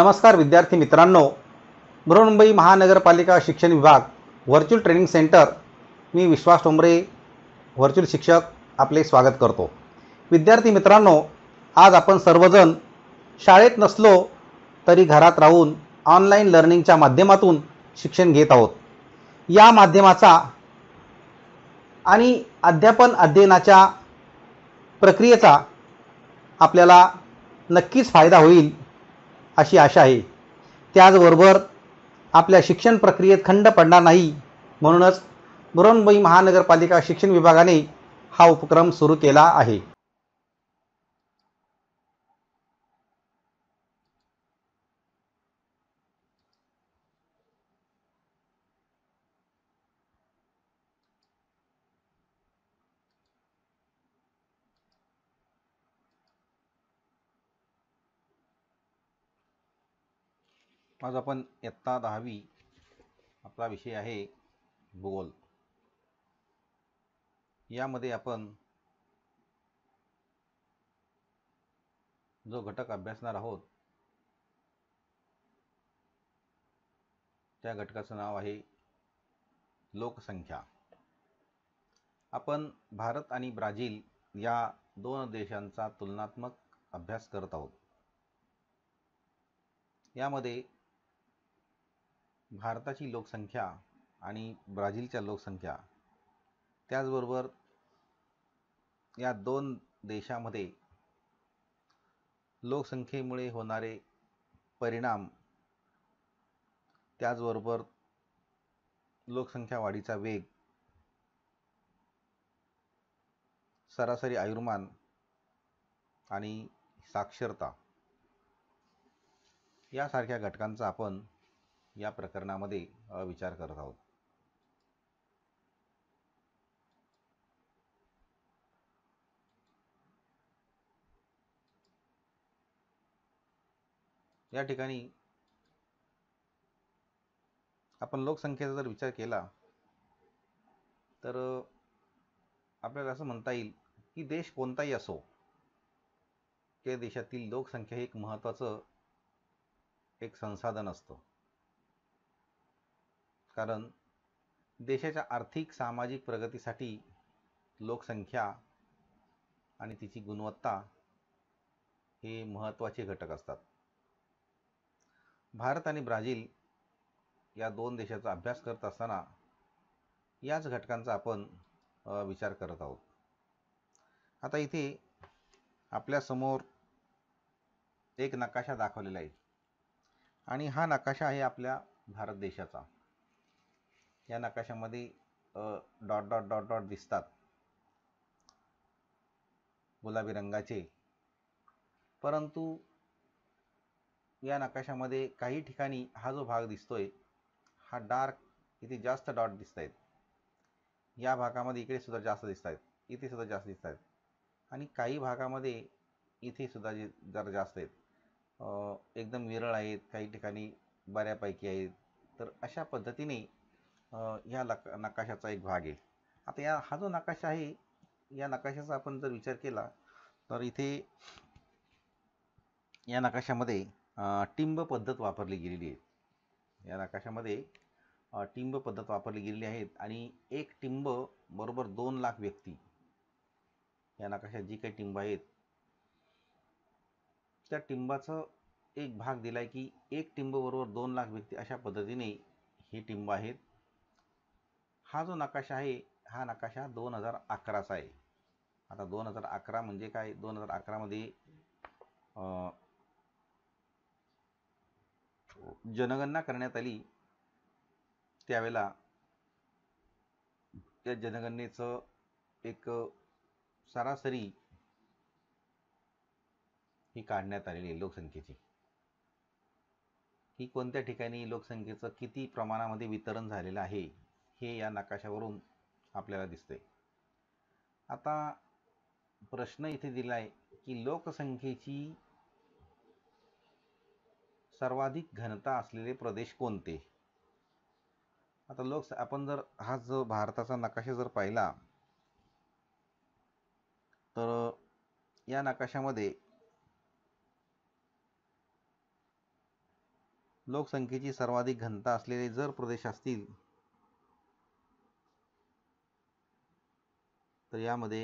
नमस्कार विद्यार्थी मित्रांनो बृहन्मुंबई महानगरपालिका शिक्षण विभाग व्हर्च्युअल ट्रेनिंग सेंटर मी विश्वास टोंबरे व्हर्च्युअल शिक्षक आपले स्वागत करतो विद्यार्थी मित्रांनो आज आपण सर्वजण शाळेत नसलो तरी घरात राहून ऑनलाईन लर्निंगच्या माध्यमातून शिक्षण घेत आहोत या माध्यमाचा आणि अध्यापन अध्ययनाच्या प्रक्रियेचा आपल्याला नक्कीच फायदा होईल अशी आशा आहे त्याचबरोबर आपल्या शिक्षण प्रक्रियेत खंड पडणार नाही म्हणूनच मुरंबई महानगरपालिका शिक्षण विभागाने हा उपक्रम सुरू केला आहे आज आपण इयत्ता दहावी आपला विषय आहे भूगोल यामध्ये आपण जो घटक अभ्यासणार आहोत त्या घटकाचं नाव आहे लोकसंख्या आपण भारत आणि ब्राझील या दोन देशांचा तुलनात्मक अभ्यास करत आहोत यामध्ये भारताची लोकसंख्या आणि ब्राझीलच्या लोकसंख्या त्याचबरोबर या दोन देशामध्ये लोकसंख्येमुळे होणारे परिणाम त्याचबरोबर लोकसंख्या वाढीचा वेग सरासरी आयुर्मान आणि साक्षरता यासारख्या घटकांचा आपण या प्रकरणामध्ये विचार करत आहोत या ठिकाणी आपण लोकसंख्येचा जर विचार केला तर आपल्याला असं म्हणता येईल की देश कोणताही असो त्या देशातील लोकसंख्या एक महत्त्वाचं एक संसाधन असतं कारण देशाच्या आर्थिक सामाजिक प्रगतीसाठी लोकसंख्या आणि तिची गुणवत्ता हे महत्त्वाचे घटक असतात भारत आणि ब्राझील या दोन देशाचा अभ्यास करत असताना याच घटकांचा आपण विचार करत आहोत आता इथे आपल्या समोर एक नकाशा दाखवलेला आहे आणि हा नकाशा आहे आपल्या भारत देशाचा या नकाशामध्ये डॉट डॉट डॉट डॉट दिसतात गुलाबी रंगाचे परंतु या नकाशामध्ये काही ठिकाणी हा जो भाग दिसतोय हा डार्क इथे जास्त डॉट दिसत आहेत या भागामध्ये इकडे सुद्धा जास्त दिसत आहेत इथे सुद्धा जास्त दिसत आहेत आणि काही भागामध्ये इथे सुद्धा जे जर जास्त आहेत एकदम विरळ आहेत काही ठिकाणी बऱ्यापैकी आहेत तर अशा पद्धतीने ह्या लक नकाशाचा एक भाग आहे आता या हा जो नकाशा आहे या नकाशाचा आपण जर विचार केला तर इथे या नकाशामध्ये टिंब पद्धत वापरली गेलेली आहे या नकाशामध्ये टिंब पद्धत वापरली गेलेली आहे आणि एक टिंब बरोबर दोन लाख व्यक्ती या नकाशात जी काही टिंब आहेत त्या टिंबाचं एक भाग दिला आहे की एक टिंब बरोबर दोन लाख व्यक्ती अशा पद्धतीने हे टिंब आहेत हा जो नकाशा आहे हा नकाशा दोन हजार अकराचा आहे आता दोन हजार अकरा म्हणजे काय दोन हजार अकरामध्ये जनगणना करण्यात आली त्यावेळेला त्या जनगणनेचं एक सरासरी ही काढण्यात आलेली आहे लोकसंख्येची की कोणत्या ठिकाणी लोकसंख्येचं किती प्रमाणामध्ये वितरण झालेलं आहे हे या नकाशावरून आपल्याला दिसते आता प्रश्न इथे दिला आहे की लोकसंख्येची सर्वाधिक घनता असलेले प्रदेश कोणते आता लोक आपण जर हा जो भारताचा नकाशा जर पाहिला तर या नकाशामध्ये लोकसंख्येची सर्वाधिक घनता असलेले जर प्रदेश असतील तर यामध्ये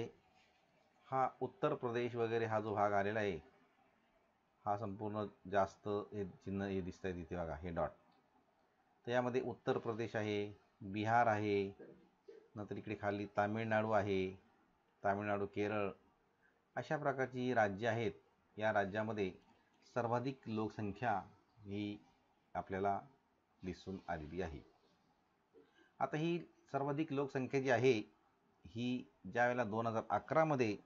हा उत्तर प्रदेश वगैरे हा जो भाग आलेला आहे हा संपूर्ण जास्त हे चिन्ह हे दिसत आहे तिथे बघा हे डॉट तर यामध्ये उत्तर प्रदेश आहे बिहार आहे नंतर इकडे खाली तामिळनाडू आहे तामिळनाडू केरळ अशा प्रकारची राज्य आहेत या राज्यामध्ये सर्वाधिक लोकसंख्या ही आपल्याला दिसून आलेली आहे आता ही सर्वाधिक लोकसंख्या जी आहे ही ज्यावेळेला दोन हजार अकरामध्ये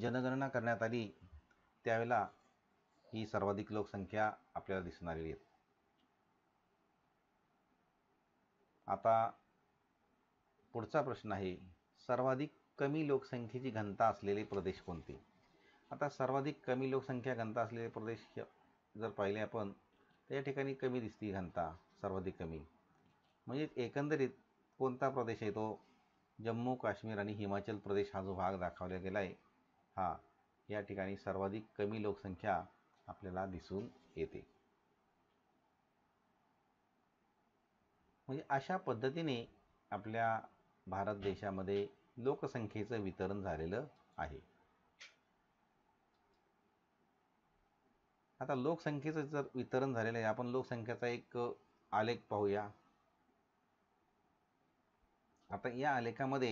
जनगणना करण्यात आली त्यावेळेला ही सर्वाधिक लोकसंख्या आपल्याला दिसून आलेली आहे आता पुढचा प्रश्न आहे सर्वाधिक कमी लोकसंख्येची घनता असलेले प्रदेश कोणते आता सर्वाधिक कमी लोकसंख्या घनता असलेले प्रदेश जर पाहिले आपण तर या ठिकाणी कमी दिसते घनता सर्वाधिक कमी म्हणजे एकंदरीत कोणता प्रदेश आहे तो जम्मू काश्मीर आणि हिमाचल प्रदेश हा जो भाग दाखवला गेला आहे हा या ठिकाणी सर्वाधिक कमी लोकसंख्या आपल्याला दिसून येते म्हणजे अशा पद्धतीने आपल्या भारत देशामध्ये लोकसंख्येचं वितरण झालेलं आहे आता लोकसंख्येचं जर वितरण झालेलं आहे आपण लोकसंख्येचा एक आलेख पाहूया आता या आलेखामध्ये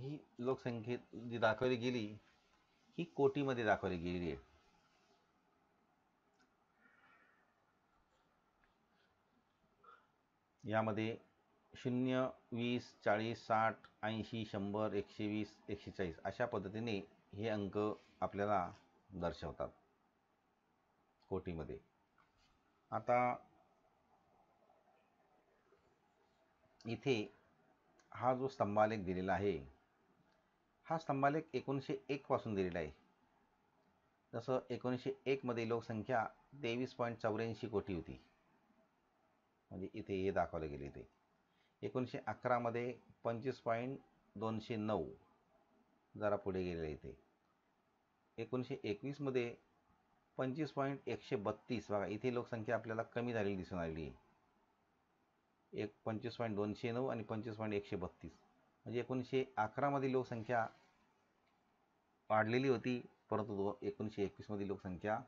ही लोकसंख्ये जी दाखवली गेली ही कोटीमध्ये दाखवली गेली आहे यामध्ये शून्य वीस चाळीस साठ ऐंशी शंभर एकशे वीस एकशे चाळीस अशा पद्धतीने हे अंक आपल्याला दर्शवतात कोटीमध्ये आता इथे हा जो स्तंभालेख दिलेला आहे हा स्तंभालेख एकोणीसशे एकपासून दिलेला आहे जसं एकोणीसशे एकमध्ये लोकसंख्या तेवीस पॉईंट चौऱ्याऐंशी कोटी होती म्हणजे इथे हे दाखवलं गेले ते एकोणीसशे अकरामध्ये पंचवीस पॉईंट दोनशे नऊ जरा पुढे गेलेलं इथे एकोणीसशे एकवीसमध्ये पंचवीस पॉईंट एकशे बत्तीस बघा इथे लोकसंख्या आपल्याला कमी झालेली दिसून आलेली आहे एक पंचवीस पॉईंट दोनशे नऊ आणि पंचवीस पॉईंट एकशे बत्तीस म्हणजे एकोणीसशे अकरामध्ये लोकसंख्या वाढलेली होती परंतु दो एकोणीसशे एकवीसमध्ये लोकसंख्या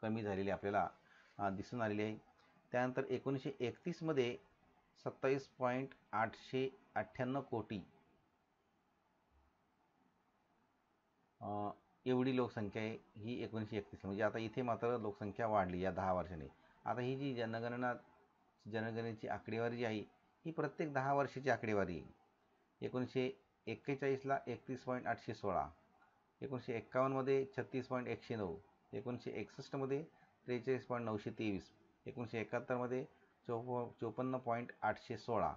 कमी झालेली आपल्याला दिसून आलेली आहे त्यानंतर एकोणीसशे एकतीसमध्ये सत्तावीस पॉईंट आठशे अठ्ठ्याण्णव कोटी एवढी लोकसंख्या आहे ही एकोणीसशे एकतीस म्हणजे आता इथे मात्र लोकसंख्या वाढली या दहा वर्षाने आता ही जी जनगणना जनगणनेची आकडेवारी जी आहे ही प्रत्येक दहा वर्षाची आकडेवारी आहे एकोणीसशे एक्केचाळीसला एकतीस पॉईंट आठशे सोळा एकोणीसशे एक्कावन्नमध्ये छत्तीस पॉईंट एकशे नऊ एकोणीसशे एकसष्टमध्ये त्रेचाळीस पॉईंट नऊशे तेवीस एकोणीसशे एकाहत्तरमध्ये चौप चोपन्न पॉईंट आठशे सोळा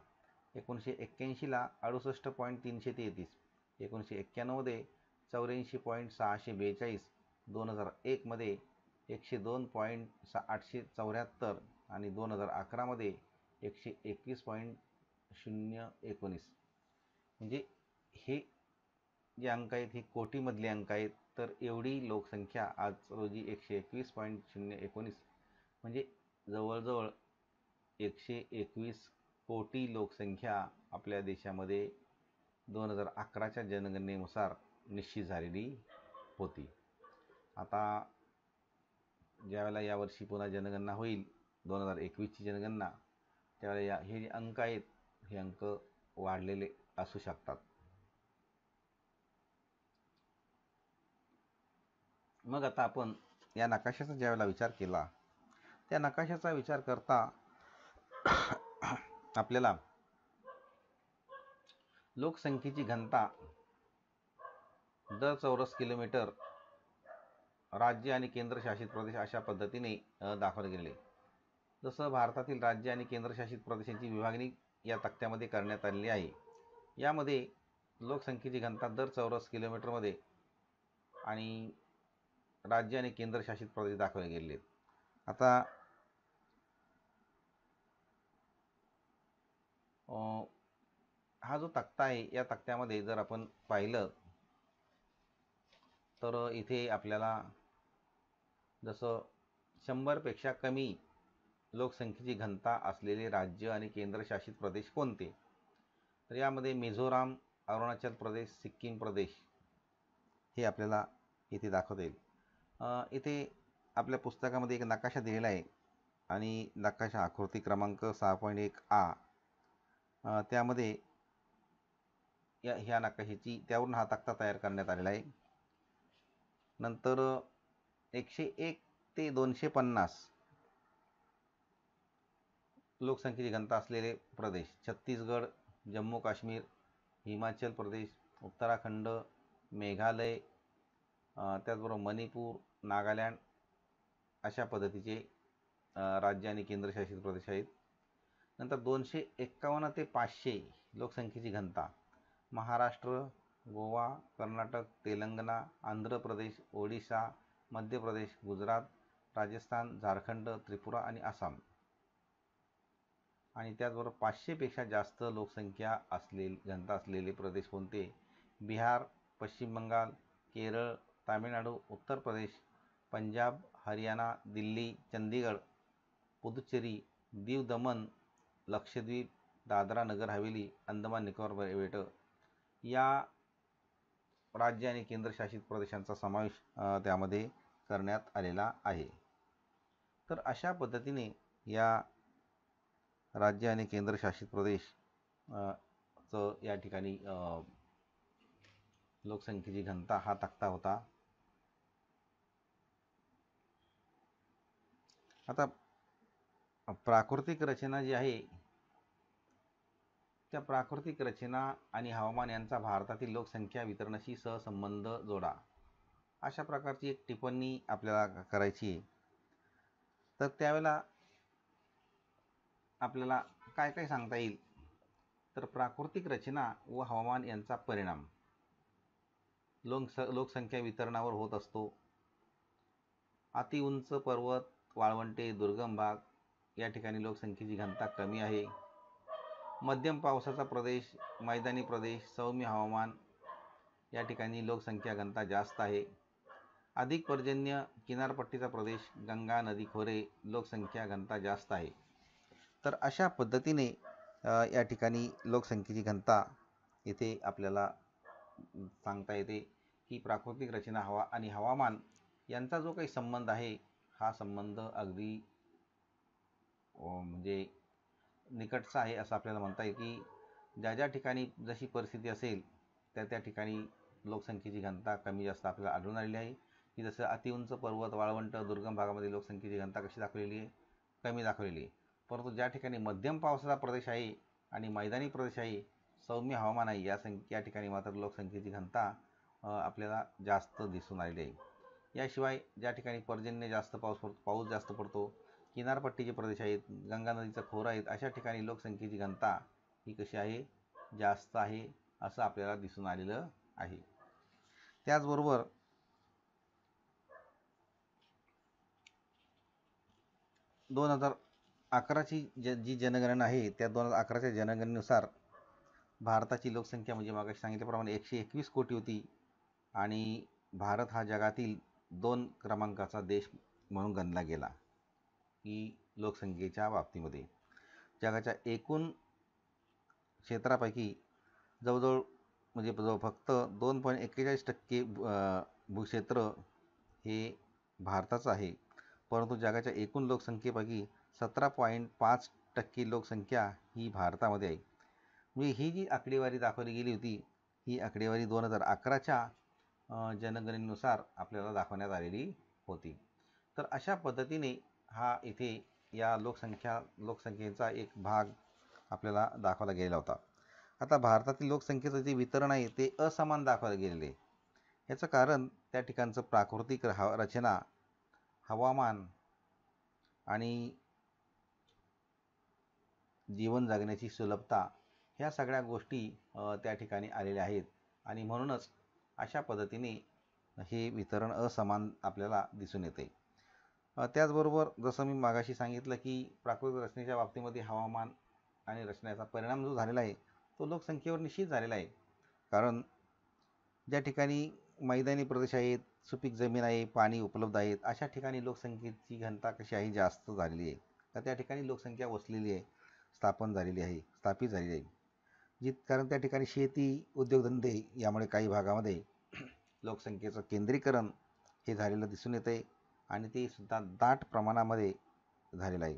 एकोणीसशे एक्क्याऐंशीला अडुसष्ट पॉईंट तीनशे तेहतीस एकोणीसशे एक्क्याण्णवमध्ये चौऱ्याऐंशी पॉईंट सहाशे बेचाळीस दोन हजार एकमध्ये एकशे दोन पॉईंट सा आठशे चौऱ्याहत्तर आणि दोन हजार अकरामध्ये एकशे एकवीस पॉईंट शून्य एकोणीस म्हणजे हे जे अंक आहेत हे कोटीमधले अंक आहेत तर एवढी लोकसंख्या आज रोजी एकशे एकवीस पॉईंट शून्य एकोणीस म्हणजे जवळजवळ एकशे एकवीस कोटी लोकसंख्या आपल्या देशामध्ये दोन हजार अकराच्या जनगणनेनुसार निश्चित झालेली होती आता ज्यावेळेला यावर्षी पुन्हा जनगणना होईल दोन हजार एकवीसची जनगणना त्यावेळेला या हे जे अंक आहेत हे अंक वाढलेले असू शकतात मग आता आपण या नकाशाचा ज्यावेळेला विचार केला त्या नकाशाचा विचार करता आपल्याला लोकसंख्येची घनता दर चौरस किलोमीटर राज्य आणि केंद्रशासित प्रदेश अशा पद्धतीने दाखवले गेले जसं भारतातील राज्य आणि केंद्रशासित प्रदेशांची विभागणी या तक्त्यामध्ये करण्यात आलेली आहे यामध्ये लोकसंख्येची घनता दर चौरस किलोमीटरमध्ये आणि राज्य आणि केंद्रशासित प्रदेश दाखवले गेले आता हा जो तक्ता आहे या तक्त्यामध्ये जर आपण पाहिलं तर इथे आपल्याला जसं शंभरपेक्षा कमी लोकसंख्येची घनता असलेले राज्य आणि केंद्रशासित प्रदेश कोणते तर यामध्ये मिझोराम अरुणाचल प्रदेश सिक्कीम प्रदेश हे आपल्याला इथे दाखवता येईल इथे आपल्या पुस्तकामध्ये एक नकाशा दिलेला आहे आणि नकाशा आकृती क्रमांक सहा पॉईंट एक आ त्यामध्ये या ह्या नकाशाची त्यावरून हा तक्ता तयार करण्यात आलेला आहे नंतर एकशे एक ते दोनशे पन्नास लोकसंख्येची घनता असलेले प्रदेश छत्तीसगड जम्मू काश्मीर हिमाचल प्रदेश उत्तराखंड मेघालय त्याचबरोबर मणिपूर नागालँड अशा पद्धतीचे राज्य आणि केंद्रशासित प्रदेश आहेत नंतर दोनशे एक्कावन्न ते पाचशे लोकसंख्येची घनता महाराष्ट्र गोवा कर्नाटक तेलंगणा आंध्र प्रदेश ओडिशा मध्य प्रदेश गुजरात राजस्थान झारखंड त्रिपुरा आणि आसाम आणि त्याचबरोबर पाचशेपेक्षा जास्त लोकसंख्या असले घनता असलेले प्रदेश कोणते बिहार पश्चिम बंगाल केरळ तामिळनाडू उत्तर प्रदेश पंजाब हरियाणा दिल्ली चंदीगड पुदुच्चेरी दीव दमन लक्षद्वीप दादरा नगर हवेली अंदमान निकोबार बेट या राज्य आणि केंद्रशासित प्रदेशांचा समावेश त्यामध्ये करण्यात आलेला आहे तर अशा पद्धतीने या राज्य आणि केंद्रशासित प्रदेश च या ठिकाणी लोकसंख्येची घनता हा तक्ता होता आता प्राकृतिक रचना जी आहे त्या प्राकृतिक रचना आणि हवामान यांचा भारतातील लोकसंख्या वितरणाशी सहसंबंध जोडा अशा प्रकारची एक टिप्पणी आपल्याला करायची आहे तर त्यावेळेला आपल्याला काय काय सांगता येईल तर प्राकृतिक रचना व हवामान यांचा परिणाम लोकस लोकसंख्या वितरणावर होत असतो अतिउंच पर्वत वाळवंटे दुर्गम भाग या ठिकाणी लोकसंख्येची घनता कमी आहे मध्यम पावसाचा प्रदेश मैदानी प्रदेश सौम्य हवामान या ठिकाणी लोकसंख्या घनता जास्त आहे अधिक पर्जन्य किनारपट्टीचा प्रदेश गंगा नदी खोरे लोकसंख्या घनता जास्त आहे तर अशा पद्धतीने या ठिकाणी लोकसंख्येची घनता येथे आपल्याला सांगता येते की प्राकृतिक रचना हवा आणि हवामान यांचा जो काही संबंध आहे हा संबंध अगदी म्हणजे निकटचा आहे असं आपल्याला म्हणता येईल की ज्या ज्या ठिकाणी जशी परिस्थिती असेल त्या त्या ठिकाणी लोकसंख्येची घनता कमी जास्त आपल्याला आढळून आलेली आहे की जसं अतिउंच पर्वत वाळवंट दुर्गम भागामध्ये लोकसंख्येची घनता कशी दाखवलेली आहे कमी दाखवलेली आहे परंतु ज्या ठिकाणी मध्यम पावसाचा प्रदेश आहे आणि मैदानी प्रदेश आहे सौम्य हवामान आहे या सं या ठिकाणी मात्र लोकसंख्येची घनता आपल्याला जास्त दिसून आलेली आहे याशिवाय ज्या ठिकाणी पर्जन्य जास्त पाऊस पडतो पाऊस जास्त पडतो किनारपट्टीचे प्रदेश आहेत गंगा नदीचा खोर आहेत अशा ठिकाणी लोकसंख्येची घनता ही कशी आहे जास्त आहे असं आपल्याला दिसून आलेलं आहे त्याचबरोबर दोन हजार अकराची ज जी जनगणना आहे त्या दोन हजार अकराच्या जनगणनेनुसार भारताची लोकसंख्या म्हणजे मागाशी सांगितल्याप्रमाणे एकशे एकवीस कोटी होती आणि भारत हा जगातील दोन क्रमांकाचा देश म्हणून गणला गेला की लोकसंख्येच्या बाबतीमध्ये जगाच्या एकूण क्षेत्रापैकी जवळजवळ म्हणजे जवळ फक्त दोन पॉईंट एक्केचाळीस टक्के भूक्षेत्र हे भारताचं आहे परंतु जगाच्या एकूण लोकसंख्येपैकी सतरा पॉईंट पाच टक्के लोकसंख्या ही भारतामध्ये आहे म्हणजे ही जी आकडेवारी दाखवली गेली होती ही आकडेवारी दोन हजार अकराच्या जनगणनेनुसार आपल्याला दाखवण्यात आलेली होती तर अशा पद्धतीने हा इथे या लोकसंख्या लोकसंख्येचा एक भाग आपल्याला दाखवला गेलेला होता आता भारतातील लोकसंख्येचं जे वितरण आहे ते असमान दाखवलं गेलेले आहे याचं कारण त्या ठिकाणचं प्राकृतिक रचना हवामान आणि जीवन जगण्याची सुलभता ह्या सगळ्या गोष्टी त्या ठिकाणी आलेल्या आहेत आणि म्हणूनच अशा पद्धतीने हे वितरण असमान आपल्याला दिसून येते त्याचबरोबर जसं मी मागाशी सांगितलं की प्राकृतिक रचनेच्या बाबतीमध्ये हवामान आणि रचनेचा परिणाम जो झालेला आहे तो लोकसंख्येवर निश्चित झालेला आहे कारण ज्या ठिकाणी मैदानी प्रदेश आहेत सुपीक जमीन आहे पाणी उपलब्ध आहेत अशा ठिकाणी लोकसंख्येची घनता कशी आहे जास्त झालेली आहे तर त्या ठिकाणी लोकसंख्या वसलेली आहे स्थापन झालेली आहे स्थापित झालेली आहे जी कारण त्या ठिकाणी शेती उद्योगधंदे यामुळे काही भागामध्ये लोकसंख्येचं केंद्रीकरण हे झालेलं दिसून येतं आहे आणि ते सुद्धा दाट प्रमाणामध्ये झालेलं आहे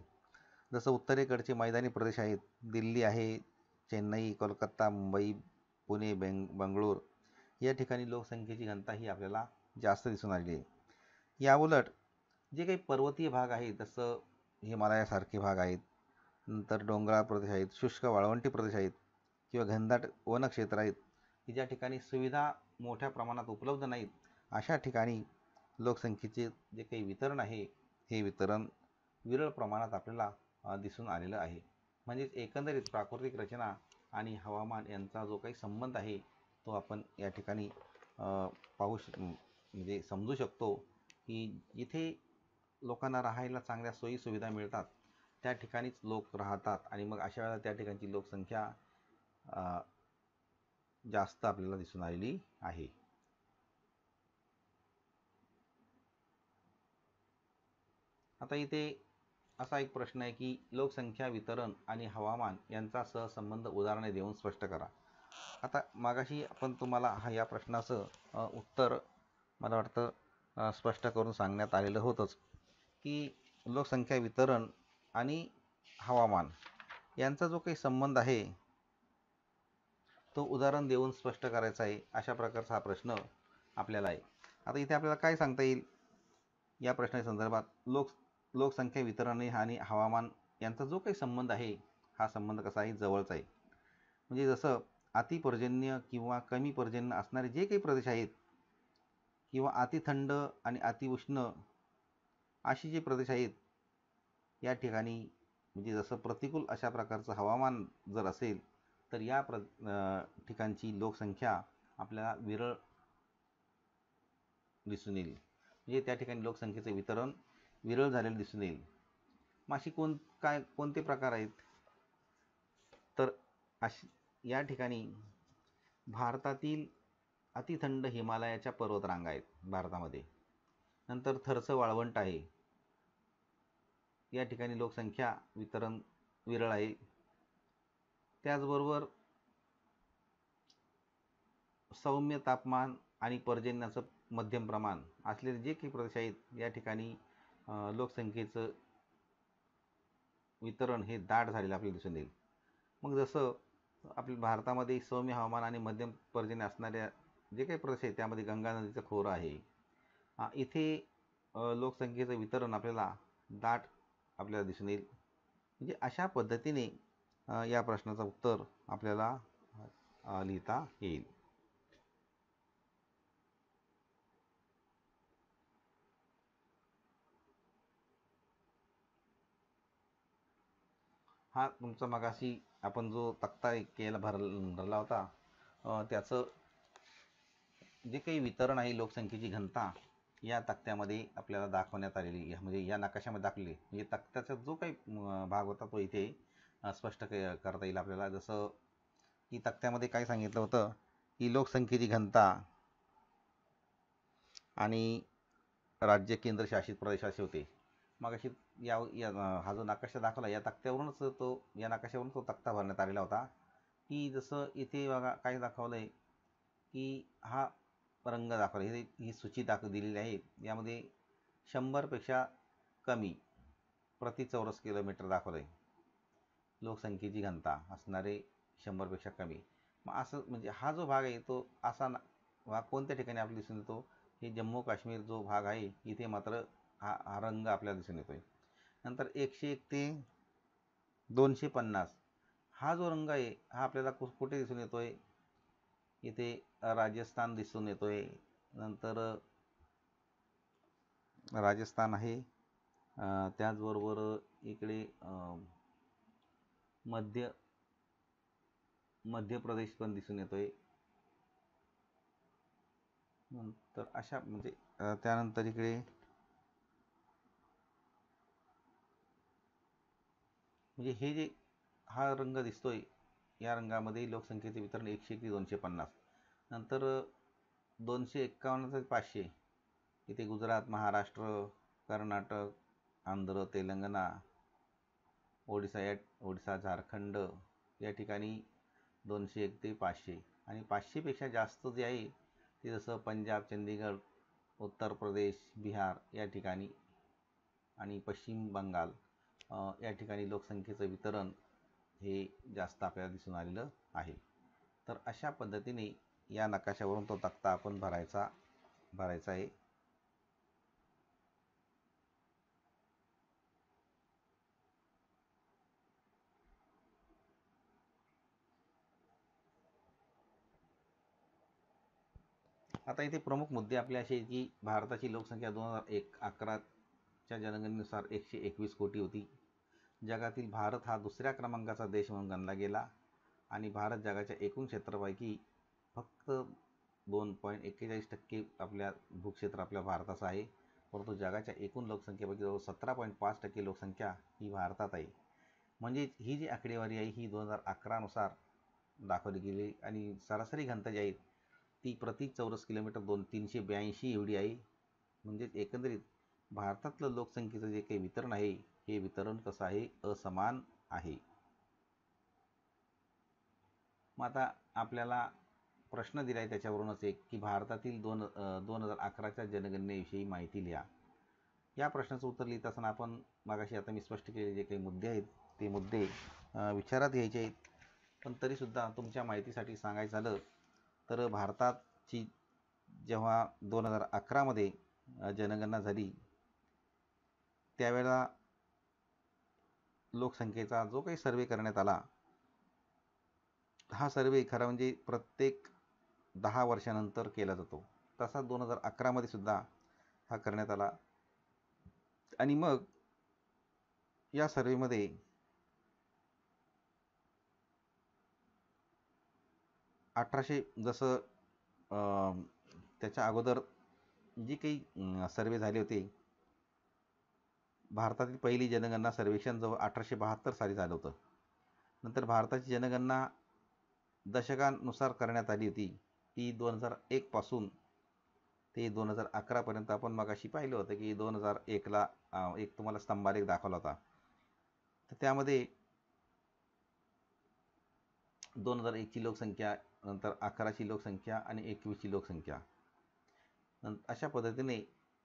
जसं उत्तरेकडचे मैदानी प्रदेश आहेत दिल्ली आहे चेन्नई कोलकाता मुंबई पुणे बेंग बंगळूर या ठिकाणी लोकसंख्येची घनता ही आपल्याला जास्त दिसून आलेली आहे याउलट जे काही पर्वतीय भाग आहेत जसं हिमालयासारखे भाग आहेत नंतर डोंगराळ प्रदेश आहेत शुष्क वाळवंटी प्रदेश आहेत किंवा घनदाट वनक्षेत्र आहेत की ज्या ठिकाणी सुविधा मोठ्या प्रमाणात उपलब्ध नाहीत अशा ठिकाणी लोकसंख्येचे जे काही वितरण आहे हे वितरण विरळ प्रमाणात आपल्याला दिसून आलेलं आहे म्हणजेच एकंदरीत प्राकृतिक रचना आणि हवामान यांचा जो काही संबंध आहे तो आपण या ठिकाणी पाहू श म्हणजे समजू शकतो की इथे लोकांना राहायला चांगल्या सोयीसुविधा मिळतात त्या ठिकाणीच लोक राहतात आणि मग अशा वेळेला त्या ठिकाणची लोकसंख्या जास्त आपल्याला दिसून आलेली आहे आता इथे असा एक प्रश्न आहे की लोकसंख्या वितरण आणि हवामान यांचा सहसंबंध उदाहरणे देऊन स्पष्ट करा आता मागाशी आपण तुम्हाला हा या प्रश्नाचं उत्तर मला वाटतं स्पष्ट करून सांगण्यात आलेलं होतंच की लोकसंख्या वितरण आणि हवामान यांचा जो काही संबंध आहे तो उदाहरण देऊन स्पष्ट करायचा आहे अशा प्रकारचा हा प्रश्न आपल्याला आहे आता इथे आपल्याला काय सांगता येईल या प्रश्नाच्या संदर्भात लोक लोकसंख्या वितरणे आणि हवामान यांचा जो काही संबंध आहे हा संबंध कसा आहे जवळचा आहे म्हणजे जसं अतिपर्जन्य किंवा कमी पर्जन्य असणारे जे काही प्रदेश आहेत किंवा अतिथंड आणि अतिउष्ण अशी जे प्रदेश आहेत या ठिकाणी म्हणजे जसं प्रतिकूल अशा प्रकारचं हवामान जर असेल तर या प्र ठिकाणची लोकसंख्या आपल्याला विरळ दिसून येईल म्हणजे त्या ठिकाणी लोकसंख्येचं वितरण विरळ झालेलं दिसून येईल माशी कोण काय कोणते प्रकार आहेत तर अशी या ठिकाणी भारतातील अतिथंड हिमालयाच्या पर्वतरांगा आहेत भारतामध्ये नंतर थरचं वाळवंट आहे या ठिकाणी लोकसंख्या वितरण विरळ आहे त्याचबरोबर सौम्य तापमान आणि पर्जन्याचं मध्यम प्रमाण असलेले जे काही प्रदेश आहेत या ठिकाणी लोकसंख्येचं वितरण हे दाट झालेलं आपल्याला दिसून येईल मग जसं आपल्या भारतामध्ये सौम्य हवामान आणि मध्यम पर्जन्य असणाऱ्या जे काही प्रदेश आहेत त्यामध्ये गंगा नदीचं खोरं आहे इथे लोकसंख्येचं वितरण आपल्याला दाट आपल्याला दिसून येईल म्हणजे अशा पद्धतीने या प्रश्नाचं उत्तर आपल्याला लिहिता येईल हा तुमचा मगाशी आपण जो तक्ता केला भर भरला होता त्याचं जे काही वितरण आहे लोकसंख्येची घनता या तक्त्यामध्ये आपल्याला दाखवण्यात आलेली म्हणजे या नकाशामध्ये दाखवले म्हणजे तक्त्याचा जो काही भाग होता तो इथे स्पष्ट करता येईल आपल्याला जसं की तक्त्यामध्ये काय सांगितलं होतं की लोकसंख्येची घनता आणि राज्य केंद्रशासित प्रदेश असे होते मग अशी या हा जो नकाशा दाखवला या तक्त्यावरूनच तो या नकाशावरून तो तक्ता भरण्यात आलेला होता की जसं इथे बघा काय दाखवलं की हा रंग दाखवले हे ही सूची दाख दिलेली आहे यामध्ये शंभरपेक्षा कमी प्रति चौरस किलोमीटर दाखवलं आहे लोकसंख्येची घनता असणारे शंभरपेक्षा कमी मग असं म्हणजे हा जो भाग आहे तो असा ना भाग कोणत्या ठिकाणी आपल्याला दिसून येतो हे जम्मू काश्मीर जो भाग आहे इथे मात्र हा हा रंग आपल्याला दिसून येतो आहे नंतर एकशे एक ते दोनशे पन्नास हा जो रंग आहे हा आपल्याला कुठे दिसून येतो आहे इथे राजस्थान दिसून येतोय नंतर राजस्थान आहे त्याचबरोबर इकडे मध्य मध्य प्रदेश पण दिसून येतोय नंतर अशा म्हणजे त्यानंतर इकडे म्हणजे हे जे हा रंग दिसतोय या रंगामध्ये लोकसंख्येचे वितरण एकशे ते दोनशे पन्नास नंतर दोनशे एक्कावन्न ते पाचशे इथे गुजरात महाराष्ट्र कर्नाटक आंध्र तेलंगणा ओडिसा या ओडिसा झारखंड या ठिकाणी दोनशे एक ते पाचशे आणि पाचशेपेक्षा जास्त जे आहे ते जसं पंजाब चंदीगड उत्तर प्रदेश बिहार या ठिकाणी आणि पश्चिम बंगाल या ठिकाणी लोकसंख्येचं वितरण हे जास्त आपल्याला दिसून आलेलं आहे तर अशा पद्धतीने या नकाशावरून तो तक्ता आपण भरायचा भरायचा आहे आता इथे प्रमुख मुद्दे आपले असे की भारताची लोकसंख्या दोन हजार एक अकराच्या जनगणनेनुसार एकशे एकवीस कोटी होती जगातील भारत हा दुसऱ्या क्रमांकाचा देश म्हणून गणला गेला आणि भारत जगाच्या एकूण क्षेत्रापैकी फक्त दोन पॉईंट एक्केचाळीस टक्के आपल्या भूक्षेत्र आपल्या भारताचं आहे परंतु जगाच्या एकूण लोकसंख्येपैकी जवळ सतरा पॉईंट पाच टक्के लोकसंख्या ही भारतात आहे म्हणजेच ही जी आकडेवारी आहे ही दोन हजार अकरानुसार दाखवली गेली आणि सरासरी घनता जी आहे ती प्रति चौरस किलोमीटर दोन तीनशे ब्याऐंशी एवढी आहे म्हणजेच एकंदरीत भारतातलं लोकसंख्येचं जे काही वितरण आहे हे वितरण कसं आहे असमान आहे मग आता आपल्याला प्रश्न दिलाय त्याच्यावरूनच एक की भारतातील दोन दोन हजार अकराच्या जनगणनेविषयी माहिती लिहा या प्रश्नाचं उत्तर लिहित असताना आपण मागाशी आता मी स्पष्ट केलेले जे काही मुद्दे आहेत ते मुद्दे विचारात घ्यायचे आहेत पण तरीसुद्धा तुमच्या माहितीसाठी सांगायचं झालं तर भारताची जेव्हा दोन हजार अकरामध्ये जनगणना झाली त्यावेळेला लोकसंख्येचा जो काही सर्वे करण्यात आला हा सर्वे खरं म्हणजे प्रत्येक दहा वर्षानंतर केला जातो तसा दोन हजार अकरामध्ये सुद्धा हा करण्यात आला आणि मग या सर्वेमध्ये अठराशे जसं त्याच्या अगोदर जी काही सर्वे झाले होते भारतातील पहिली जनगणना सर्वेक्षण जवळ अठराशे बहात्तर साली झालं होतं नंतर भारताची जनगणना दशकांनुसार करण्यात आली होती ती दोन हजार एकपासून ते दोन हजार अकरापर्यंत आपण मगाशी पाहिलं होतं की दोन हजार एकला एक तुम्हाला स्तंभालेख दाखवला होता तर त्यामध्ये दोन हजार एकची लोकसंख्या नंतर अकराची लोकसंख्या आणि एकवीसची लोकसंख्या अशा पद्धतीने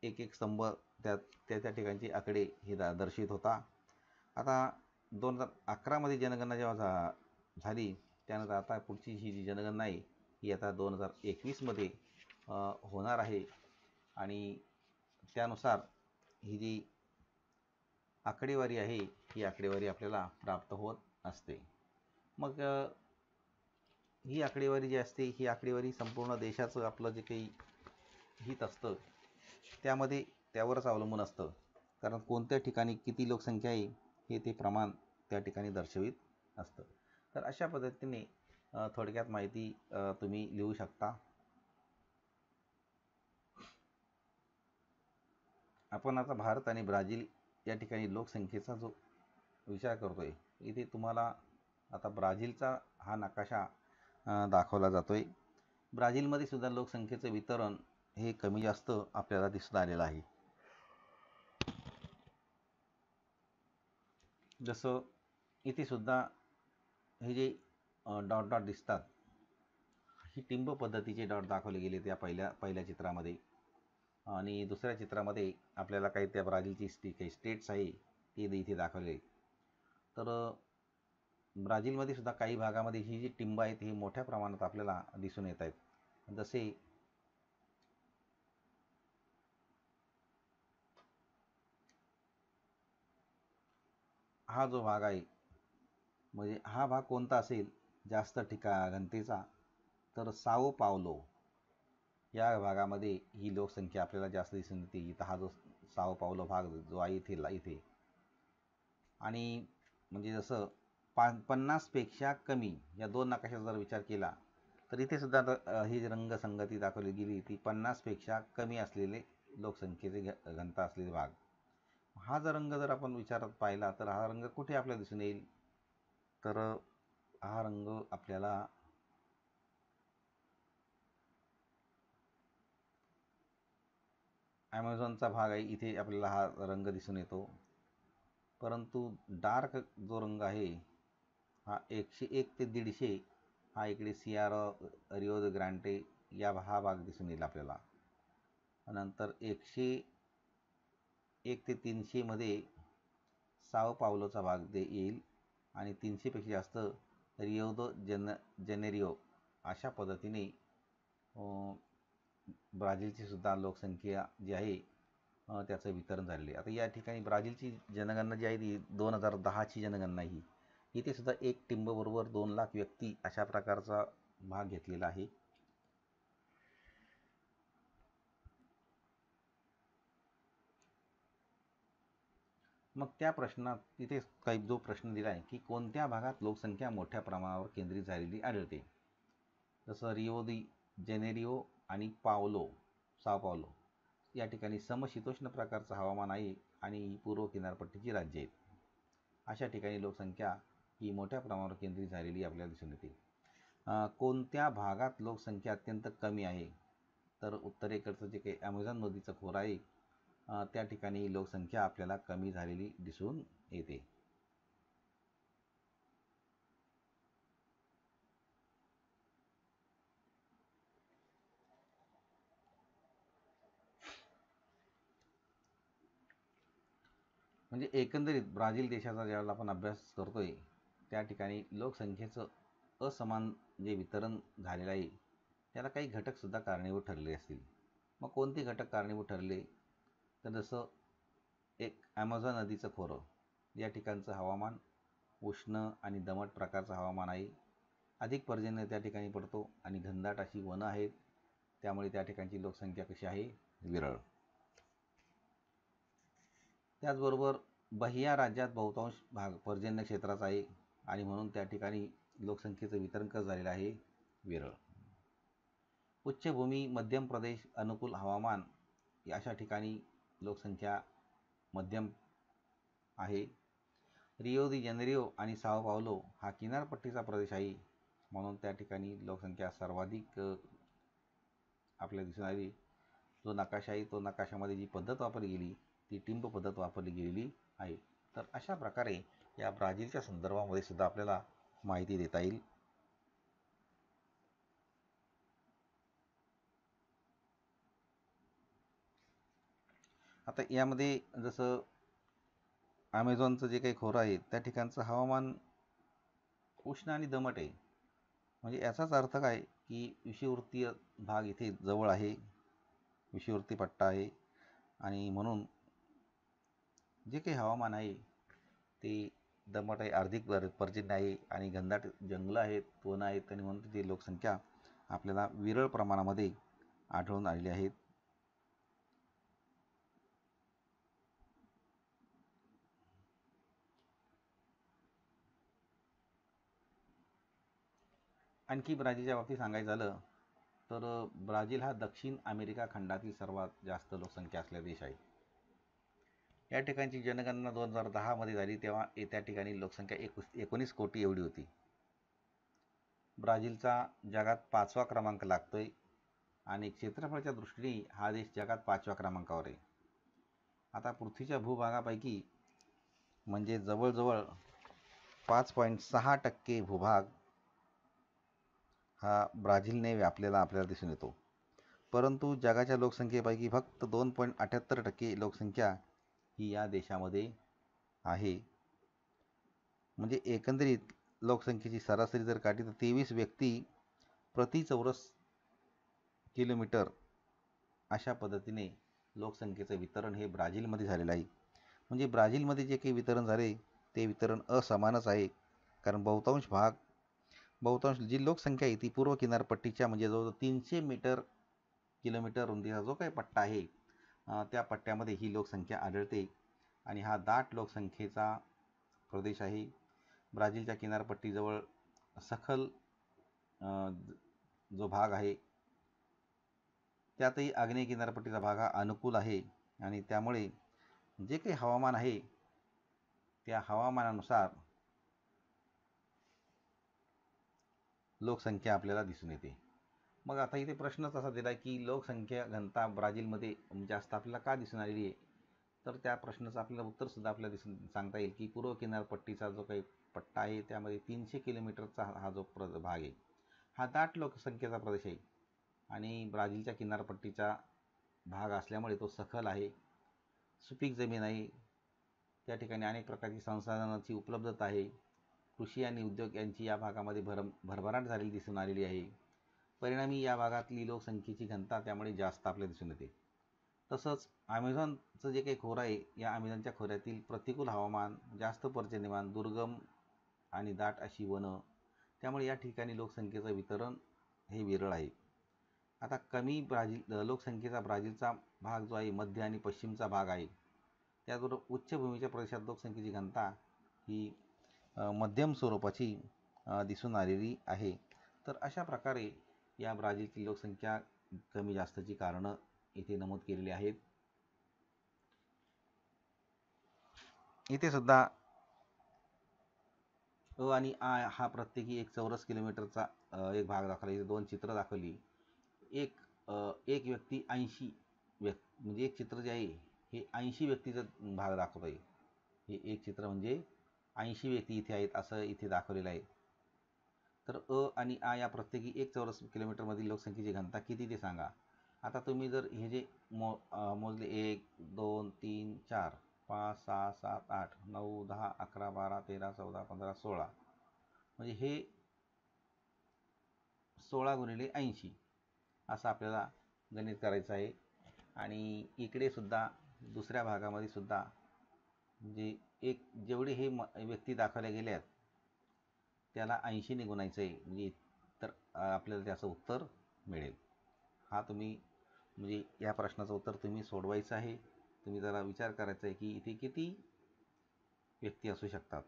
एक एक स्तंभ त्या त्या त्या ठिकाणची आकडे ही दा दर्शित होता आता दोन हजार अकरामध्ये जनगणना जेव्हा झा झाली त्यानंतर आता पुढची ही जी जनगणना आहे ही आता दोन हजार एकवीसमध्ये होणार आहे आणि त्यानुसार ही जी आकडेवारी आहे ही आकडेवारी आपल्याला प्राप्त होत असते मग ही आकडेवारी जी असते ही आकडेवारी संपूर्ण देशाचं आपलं जे काही हित असतं त्यामध्ये त्यावरच अवलंबून असतं कारण कोणत्या ठिकाणी किती लोकसंख्या आहे हे ते प्रमाण त्या ठिकाणी दर्शवित असतं तर अशा पद्धतीने थोडक्यात माहिती तुम्ही लिहू शकता आपण आता भारत आणि ब्राझील या ठिकाणी लोकसंख्येचा जो विचार करतो आहे इथे तुम्हाला आता ब्राझीलचा हा नकाशा दाखवला जातो आहे ब्राझीलमध्ये सुद्धा लोकसंख्येचं वितरण हे कमी जास्त आपल्याला दिसून आलेलं आहे जसं इथेसुद्धा हे जे डॉट डॉट दिसतात ही टिंब पद्धतीचे डॉट दाखवले गेले त्या पहिल्या पहिल्या चित्रामध्ये आणि दुसऱ्या चित्रामध्ये आपल्याला काही त्या ब्राझीलची स्टी काही स्टेट्स आहे ते इथे दाखवले तर ब्राझीलमध्ये सुद्धा काही भागामध्ये ही जी टिंब आहेत ही मोठ्या प्रमाणात आपल्याला दिसून येत आहेत जसे हा जो भाग आहे म्हणजे हा भाग कोणता असेल जास्त ठिका घनतेचा तर साओ पावलो या भागामध्ये ही लोकसंख्या आपल्याला जास्त दिसून येते इथं हा जो साओ पावलो भाग जो आहे इथे इथे आणि म्हणजे जसं पा पन्नासपेक्षा कमी या दोन नकाशाचा जर विचार केला तर इथे सुद्धा ही रंगसंगती दाखवली गेली ती पन्नासपेक्षा कमी असलेले लोकसंख्येचे घ घनता असलेले भाग हा जर रंग जर आपण विचारात पाहिला तर हा रंग कुठे आपल्याला दिसून येईल तर हा रंग आपल्याला ॲमेझॉनचा भाग आहे इथे आपल्याला हा रंग दिसून येतो परंतु डार्क जो रंग आहे हा एकशे एक ते दीडशे हा इकडे सियार रिओज ग्रँटे या हा भाग दिसून येईल आपल्याला नंतर एकशे एक ते तीनशेमध्ये साव पावलोचा भाग दे येईल आणि तीनशेपेक्षा जास्त रियोद जन जनेरिओ अशा पद्धतीने ब्राझीलची सुद्धा लोकसंख्या जी आहे त्याचं वितरण झालेले आता या ठिकाणी ब्राझीलची जनगणना जी आहे ती दोन हजार दहाची जनगणना ही इथे सुद्धा एक टिंबबरोबर दोन लाख व्यक्ती अशा प्रकारचा भाग घेतलेला आहे मग त्या प्रश्नात तिथे काही जो प्रश्न दिला आहे की कोणत्या भागात लोकसंख्या मोठ्या प्रमाणावर केंद्रित झालेली आढळते जसं रिओ दी जेनेरिओ आणि पावलो सा पावलो या ठिकाणी समशीतोष्ण प्रकारचं हवामान आहे आणि पूर्व किनारपट्टीची राज्य आहेत अशा ठिकाणी लोकसंख्या ही मोठ्या प्रमाणावर केंद्रित झालेली आपल्याला दिसून येते कोणत्या भागात लोकसंख्या अत्यंत कमी आहे तर उत्तरेकडचं जे काही ॲमेझॉन नदीचं खोरा आहे त्या ठिकाणी लोकसंख्या आपल्याला कमी झालेली दिसून येते म्हणजे एकंदरीत ब्राझील देशाचा ज्यावेळेला आपण अभ्यास करतोय त्या ठिकाणी लोकसंख्येचं असमान जे वितरण झालेलं आहे त्याला काही घटकसुद्धा कारणीभूत ठरले असतील मग कोणते घटक कारणीभूत ठरले तर जसं एक ॲमेझॉन नदीचं खोरं या ठिकाणचं हवामान उष्ण आणि दमट प्रकारचं हवामान आहे अधिक पर्जन्य त्या ठिकाणी पडतो आणि घनदाट अशी वनं आहेत त्यामुळे त्या ठिकाणची लोकसंख्या कशी आहे विरळ त्याचबरोबर बहिया राज्यात बहुतांश भाग पर्जन्य क्षेत्राचा आहे आणि म्हणून त्या ठिकाणी लोकसंख्येचं वितरण कसं झालेलं आहे विरळ उच्चभूमी मध्यम प्रदेश अनुकूल हवामान अशा ठिकाणी लोकसंख्या मध्यम आहे रिओ दि जनरिओ आणि साओ पावलो हा किनारपट्टीचा प्रदेश आहे म्हणून त्या ठिकाणी लोकसंख्या सर्वाधिक आपल्याला दिसून आली जो नकाशा आहे तो नकाशामध्ये जी पद्धत वापरली गेली ती टिंब पद्धत वापरली गेलेली आहे तर अशा प्रकारे या ब्राझीलच्या संदर्भामध्ये सुद्धा आपल्याला माहिती देता येईल आता यामध्ये जसं ॲमेझॉनचं जे काही खोरं आहे त्या ठिकाणचं हवामान उष्ण आणि दमट आहे म्हणजे याचाच अर्थ काय की विषुववृत्तीय भाग इथे जवळ आहे विषुववृत्ती पट्टा आहे आणि म्हणून जे काही हवामान आहे ते दमट आहे अर्धिक पर्जन्य आहे आणि घनदाट जंगलं आहेत वन आहेत आणि म्हणून तिथे लोकसंख्या आपल्याला विरळ प्रमाणामध्ये आढळून आलेली आहेत आणखी ब्राझीलच्या बाबतीत सांगायचं झालं तर ब्राझील हा दक्षिण अमेरिका खंडातील सर्वात जास्त लोकसंख्या असलेला देश आहे या ठिकाणची जनगणना दोन हजार दहामध्ये झाली तेव्हा त्या ठिकाणी लोकसंख्या एकवीस एकोणीस कोटी एवढी होती ब्राझीलचा जगात पाचवा क्रमांक लागतो आहे आणि क्षेत्रफळाच्या दृष्टीने हा देश जगात पाचव्या क्रमांकावर आहे आता पृथ्वीच्या भूभागापैकी म्हणजे जवळजवळ पाच पॉईंट सहा टक्के भूभाग हा ब्राझीलने व्यापलेला आपल्याला दिसून येतो परंतु जगाच्या लोकसंख्येपैकी फक्त दोन पॉईंट अठ्ठ्याहत्तर टक्के लोकसंख्या ही या देशामध्ये आहे म्हणजे एकंदरीत लोकसंख्येची सरासरी जर काढली तर तेवीस व्यक्ती प्रति चौरस किलोमीटर अशा पद्धतीने लोकसंख्येचं वितरण हे ब्राझीलमध्ये झालेलं आहे म्हणजे ब्राझीलमध्ये जे काही वितरण झाले ते वितरण असमानच आहे कारण बहुतांश भाग बहुतांश जी लोकसंख्या आहे ती पूर्व किनारपट्टीच्या म्हणजे जवळजवळ तीनशे मीटर किलोमीटर रुंदीचा जो काही पट्टा आहे त्या पट्ट्यामध्ये ही लोकसंख्या आढळते आणि हा दाट लोकसंख्येचा प्रदेश आहे ब्राझीलच्या किनारपट्टीजवळ सखल जो भाग आहे त्यातही आग्नेय किनारपट्टीचा भाग हा अनुकूल आहे आणि त्यामुळे जे काही हवामान आहे त्या हवामानानुसार लोकसंख्या आपल्याला दिसून येते मग आता इथे प्रश्नच असा दिला की लोकसंख्या घनता ब्राझीलमध्ये जास्त आपल्याला का दिसून आलेली आहे तर त्या प्रश्नाचं आपल्याला उत्तरसुद्धा आपल्याला दिसून सांगता येईल की पूर्व किनारपट्टीचा जो काही पट्टा आहे त्यामध्ये तीनशे किलोमीटरचा हा जो प्र भाग आहे हा दाट लोकसंख्येचा प्रदेश आहे आणि ब्राझीलच्या किनारपट्टीचा भाग असल्यामुळे तो सखल आहे सुपीक जमीन आहे त्या ठिकाणी अनेक प्रकारची संसाधनाची उपलब्धता आहे कृषी आणि उद्योग यांची या भागामध्ये भर भरभराट झालेली दिसून आलेली आहे परिणामी या भागातली लोकसंख्येची घनता त्यामुळे जास्त आपल्याला दिसून येते तसंच ॲमेझॉनचं जे काही खोरं आहे या ॲमेझॉनच्या खोऱ्यातील प्रतिकूल हवामान जास्त पर्जन्यमान दुर्गम आणि दाट अशी वनं त्यामुळे या ठिकाणी लोकसंख्येचं वितरण हे विरळ आहे आता कमी ब्राझील लोकसंख्येचा ब्राझीलचा भाग जो आहे मध्य आणि पश्चिमचा भाग आहे त्याचबरोबर उच्च भूमीच्या प्रदेशात लोकसंख्येची घनता ही मध्यम स्वरूपाची दिसून आलेली आहे तर अशा प्रकारे या ब्राझीलची लोकसंख्या कमी जास्तची कारणं इथे नमूद केलेली आहेत इथे सुद्धा अ आणि आ हा प्रत्येकी एक चौरस किलोमीटरचा एक भाग दाखवला इथे दोन चित्र दाखवली एक एक व्यक्ती ऐंशी व्यक् म्हणजे एक चित्र जे आहे हे ऐंशी व्यक्तीचा भाग दाखवत आहे हे एक चित्र म्हणजे ऐंशी व्यक्ती इथे आहेत असं इथे दाखवलेलं आहे तर अ आणि आ या प्रत्येकी एक चौरस किलोमीटरमधील लोकसंख्येची घनता किती ते सांगा आता तुम्ही जर हे जे मो मोजले एक दोन तीन चार पाच सहा सात आठ नऊ दहा अकरा बारा तेरा चौदा पंधरा सोळा म्हणजे हे सोळा गुणिले ऐंशी असं आपल्याला गणित करायचं आहे आणि इकडे सुद्धा दुसऱ्या भागामध्ये सुद्धा म्हणजे एक जेवढे हे म व्यक्ती दाखवल्या गेल्यात त्याला ऐंशी गुणायचं आहे म्हणजे तर आपल्याला त्याचं उत्तर मिळेल हा तुम्ही म्हणजे या प्रश्नाचं उत्तर तुम्ही सोडवायचं आहे तुम्ही जरा विचार करायचा आहे की इथे किती व्यक्ती असू शकतात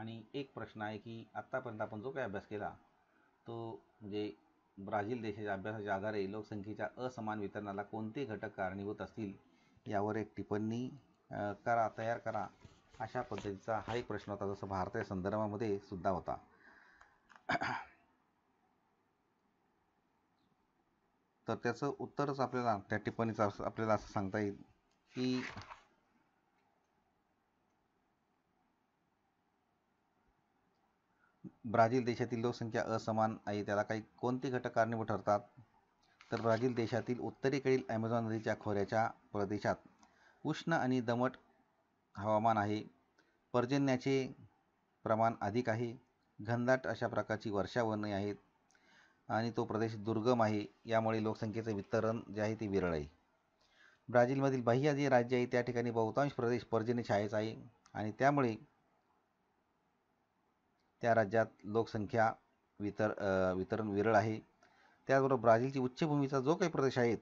आणि एक प्रश्न आहे की आत्तापर्यंत आपण जो काही अभ्यास केला तो म्हणजे ब्राझील देशाच्या अभ्यासाच्या आधारे लोकसंख्येच्या असमान वितरणाला कोणते घटक कारणीभूत असतील यावर एक टिप्पणी करा तयार करा अशा पद्धतीचा हा एक प्रश्न होता जसं भारतीय संदर्भामध्ये सुद्धा होता तर त्याचं उत्तरच आपल्याला त्या टिप्पणीचं आपल्याला असं सांगता येईल की ब्राझील देशातील लोकसंख्या असमान आहे त्याला काही कोणते घटक कारणीभूत ठरतात तर ब्राझील देशातील उत्तरेकडील ॲमेझॉन नदीच्या खोऱ्याच्या प्रदेशात उष्ण आणि दमट हवामान आहे पर्जन्याचे प्रमाण अधिक आहे घनदाट अशा प्रकारची वर्षावने आहेत आणि तो प्रदेश दुर्गम आहे यामुळे लोकसंख्येचं वितरण जे आहे ते विरळ आहे ब्राझीलमधील बाह्य जे राज्य आहे त्या ठिकाणी बहुतांश प्रदेश पर्जन्य छायेचा आहे आणि त्यामुळे त्या राज्यात लोकसंख्या वितर वितरण विरळ आहे त्याचबरोबर ब्राझीलची उच्चभूमीचा जो काही प्रदेश आहे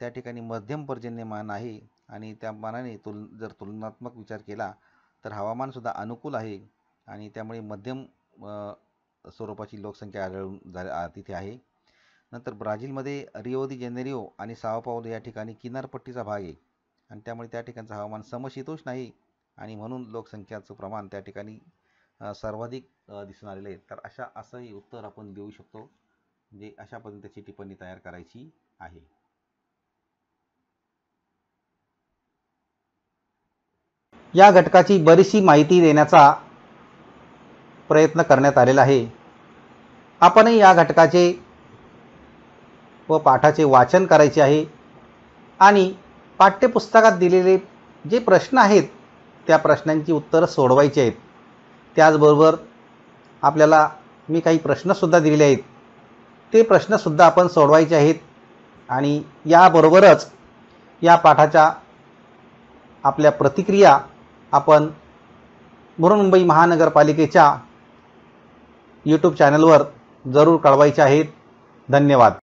त्या ठिकाणी मध्यम पर्जन्यमान आहे आणि त्या मानाने तुल जर तुलनात्मक विचार केला तर हवामानसुद्धा अनुकूल आहे आणि त्यामुळे मध्यम स्वरूपाची लोकसंख्या आढळून झाल्या तिथे आहे नंतर ब्राझीलमध्ये रिओदी जेनेरिओ आणि सावपावलो या ठिकाणी किनारपट्टीचा भाग आहे आणि त्यामुळे त्या ठिकाणचं हवामान समशीतोष्ण नाही आणि म्हणून लोकसंख्याचं प्रमाण त्या ठिकाणी सर्वाधिक दिसून आलेले आहेत तर अशा असंही उत्तर आपण देऊ शकतो म्हणजे अशा पद्धतीची टिप्पणी तयार करायची आहे या घटकाची बरीचशी माहिती देण्याचा प्रयत्न करण्यात आलेला आहे आपणही या घटकाचे व पाठाचे वाचन करायचे आहे आणि पाठ्यपुस्तकात दिलेले जे प्रश्न आहेत त्या प्रश्नांची उत्तरं सोडवायची आहेत त्याचबरोबर आपल्याला मी काही प्रश्नसुद्धा दिलेले आहेत ते प्रश्नसुद्धा आपण सोडवायचे आहेत आणि याबरोबरच या पाठाच्या आपल्या प्रतिक्रिया आपण बृहन्मुंबई महानगरपालिकेच्या यूट्यूब चॅनलवर जरूर कळवायचे आहेत धन्यवाद